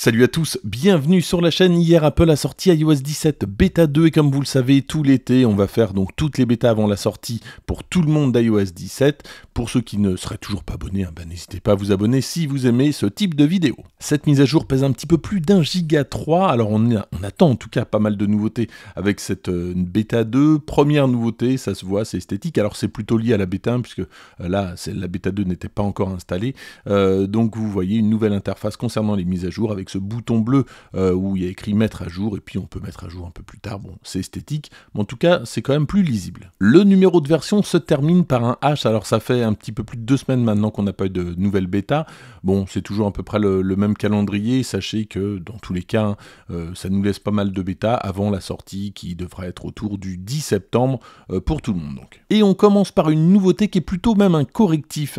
Salut à tous, bienvenue sur la chaîne. Hier, Apple a sorti iOS 17 bêta 2 et comme vous le savez, tout l'été, on va faire donc toutes les bêtas avant la sortie pour tout le monde d'iOS 17. Pour ceux qui ne seraient toujours pas abonnés, hein, ben, n'hésitez pas à vous abonner si vous aimez ce type de vidéo. Cette mise à jour pèse un petit peu plus d'un giga 3, alors on, attend en tout cas pas mal de nouveautés avec cette euh, bêta 2. Première nouveauté, ça se voit, c'est esthétique, alors c'est plutôt lié à la bêta 1 puisque euh, là, la bêta 2 n'était pas encore installée. Euh, donc vous voyez une nouvelle interface concernant les mises à jour avec ce bouton bleu euh, où il y a écrit mettre à jour, et puis on peut mettre à jour un peu plus tard, bon, c'est esthétique, mais en tout cas, c'est quand même plus lisible. Le numéro de version se termine par un H, alors ça fait un petit peu plus de deux semaines maintenant qu'on n'a pas eu de nouvelle bêta, bon, c'est toujours à peu près le, même calendrier, sachez que dans tous les cas, euh, ça nous laisse pas mal de bêta avant la sortie qui devrait être autour du 10 septembre euh, pour tout le monde donc. Et on commence par une nouveauté qui est plutôt même un correctif,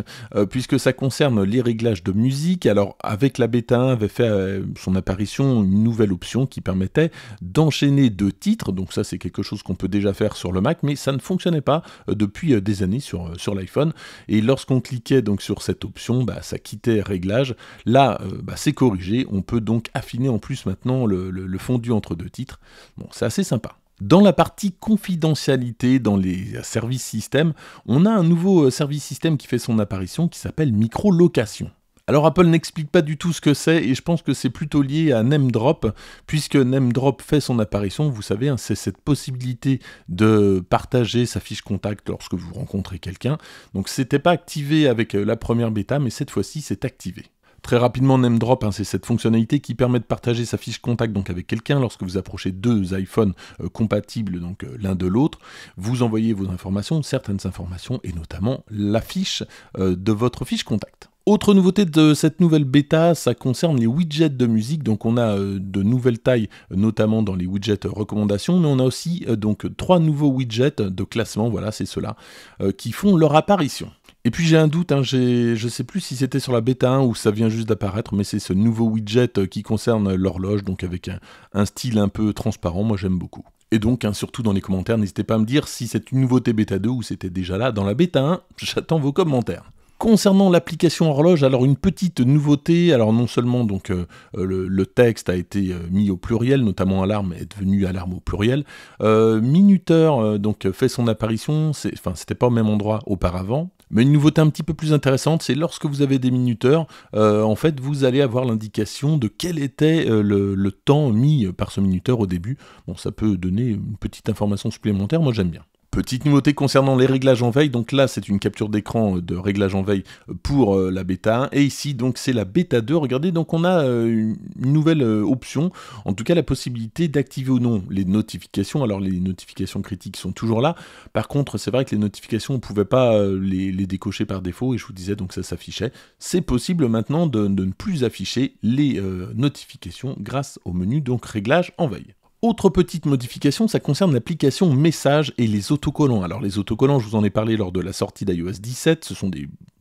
puisque ça concerne les réglages de musique, alors avec la bêta 1 avait fait euh, son apparition une nouvelle option qui permettait d'enchaîner deux titres. Donc ça c'est quelque chose qu'on peut déjà faire sur le Mac, mais ça ne fonctionnait pas euh, depuis euh, des années sur, sur l'iPhone. Et lorsqu'on cliquait donc sur cette option, bah, ça quittait réglage. Là, bah, c'est corrigé. On peut donc affiner en plus maintenant le, fondu entre deux titres. Bon, c'est assez sympa. Dans la partie confidentialité, dans les services système, on a un nouveau service système qui fait son apparition qui s'appelle micro-location. Alors Apple n'explique pas du tout ce que c'est et je pense que c'est plutôt lié à NameDrop, puisque NameDrop fait son apparition, vous savez, hein, c'est cette possibilité de partager sa fiche contact lorsque vous rencontrez quelqu'un. Donc c'était pas activé avec euh, la première bêta, mais cette fois-ci c'est activé. Très rapidement, NameDrop, hein, c'est cette fonctionnalité qui permet de partager sa fiche contact donc avec quelqu'un lorsque vous approchez deux iPhones euh, compatibles donc euh, l'un de l'autre. Vous envoyez vos informations, certaines informations et notamment la fiche de votre fiche contact. Autre nouveauté de cette nouvelle bêta, ça concerne les widgets de musique. Donc on a euh, de nouvelles tailles, notamment dans les widgets recommandations, mais on a aussi euh, donc trois nouveaux widgets de classement, voilà, c'est ceux-là, euh, qui font leur apparition. Et puis j'ai un doute, hein, je ne sais plus si c'était sur la bêta 1 ou ça vient juste d'apparaître, mais c'est ce nouveau widget qui concerne l'horloge, donc avec un, style un peu transparent, moi j'aime beaucoup. Et donc, hein, surtout dans les commentaires, n'hésitez pas à me dire si c'est une nouveauté bêta 2 ou c'était déjà là dans la bêta 1. J'attends vos commentaires. Concernant l'application horloge, alors une petite nouveauté, alors non seulement donc euh, euh, le, texte a été euh, mis au pluriel, notamment alarme est devenu alarme au pluriel, minuteur donc fait son apparition, enfin c'était pas au même endroit auparavant, mais une nouveauté un petit peu plus intéressante, c'est lorsque vous avez des minuteurs, en fait, vous allez avoir l'indication de quel était le, le, temps mis par ce minuteur au début. Bon, ça peut donner une petite information supplémentaire, moi j'aime bien. Petite nouveauté concernant les réglages en veille, donc là c'est une capture d'écran euh, de réglages en veille euh, pour euh, la bêta 1 et ici donc c'est la bêta 2, regardez donc on a une nouvelle option, en tout cas la possibilité d'activer ou non les notifications, alors les notifications critiques sont toujours là, par contre c'est vrai que les notifications on ne pouvait pas les, décocher par défaut et je vous disais donc ça s'affichait, c'est possible maintenant de, ne plus afficher les notifications grâce au menu donc réglages en veille. Autre petite modification, ça concerne l'application Message et les autocollants. Alors les autocollants, je vous en ai parlé lors de la sortie d'iOS 17, ce sont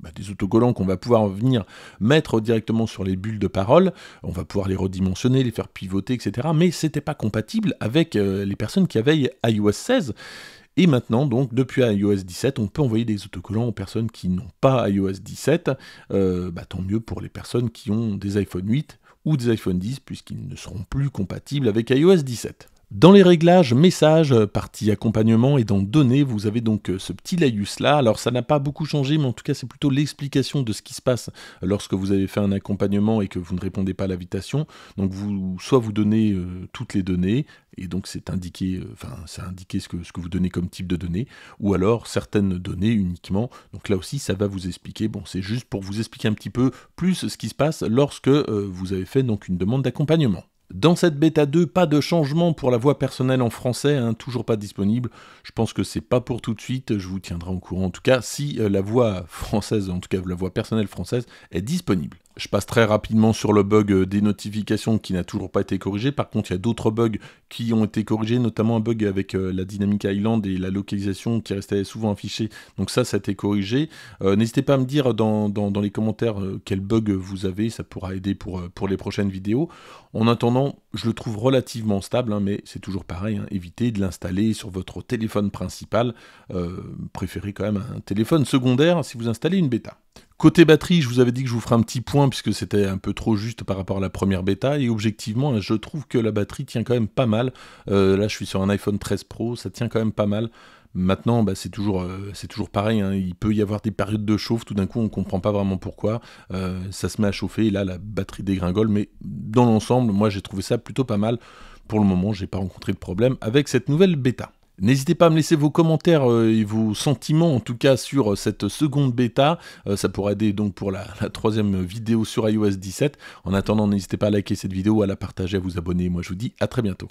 bah, des, autocollants qu'on va pouvoir venir mettre directement sur les bulles de parole, on va pouvoir les redimensionner, les faire pivoter, etc. Mais ce c'était pas compatible avec euh, les personnes qui avaient iOS 16. Et maintenant, donc, depuis iOS 17, on peut envoyer des autocollants aux personnes qui n'ont pas iOS 17. Euh, bah, tant mieux pour les personnes qui ont des iPhone 8 ou des iPhone 10 puisqu'ils ne seront plus compatibles avec iOS 17. Dans les réglages messages, partie accompagnement et dans données, vous avez donc euh, ce petit laïus là. Alors ça n'a pas beaucoup changé, mais en tout cas c'est plutôt l'explication de ce qui se passe lorsque vous avez fait un accompagnement et que vous ne répondez pas à l'invitation. Donc vous, soit vous donnez euh, toutes les données, et donc c'est indiqué, euh, enfin indiqué ce que, ce que vous donnez comme type de données, ou alors certaines données uniquement. Donc là aussi ça va vous expliquer. Bon, c'est juste pour vous expliquer un petit peu plus ce qui se passe lorsque vous avez fait donc une demande d'accompagnement. Dans cette bêta 2, pas de changement pour la voix personnelle en français, hein, toujours pas disponible. Je pense que c'est pas pour tout de suite, je vous tiendrai en courant en tout cas si euh, la voix française, en tout cas la voix personnelle française, est disponible. Je passe très rapidement sur le bug euh, des notifications qui n'a toujours pas été corrigé. Par contre, il y a d'autres bugs qui ont été corrigés, notamment un bug avec euh, la Dynamic Island et la localisation qui restait souvent affichée. Donc ça, ça a été corrigé. Euh, n'hésitez pas à me dire dans, les commentaires quel bug vous avez, ça pourra aider pour, les prochaines vidéos. En attendant, je le trouve relativement stable, hein, mais c'est toujours pareil, hein. évitez de l'installer sur votre téléphone principal. préférez quand même un téléphone secondaire si vous installez une bêta. Côté batterie, je vous avais dit que je vous ferai un petit point puisque c'était un peu trop juste par rapport à la première bêta. Et objectivement, je trouve que la batterie tient quand même pas mal. Euh, là, je suis sur un iPhone 13 Pro, ça tient quand même pas mal. Maintenant, bah, c'est toujours, euh, toujours pareil. Hein. Il peut y avoir des périodes de chauffe. Tout d'un coup, on ne comprend pas vraiment pourquoi. Euh, ça se met à chauffer et là, la batterie dégringole. Mais dans l'ensemble, moi, j'ai trouvé ça plutôt pas mal. Pour le moment, je n'ai pas rencontré de problème avec cette nouvelle bêta. N'hésitez pas à me laisser vos commentaires euh, et vos sentiments en tout cas sur euh, cette seconde bêta. Euh, ça pourra aider donc pour la, la troisième vidéo sur iOS 17. En attendant, n'hésitez pas à liker cette vidéo, à la partager, à vous abonner. Moi je vous dis à très bientôt.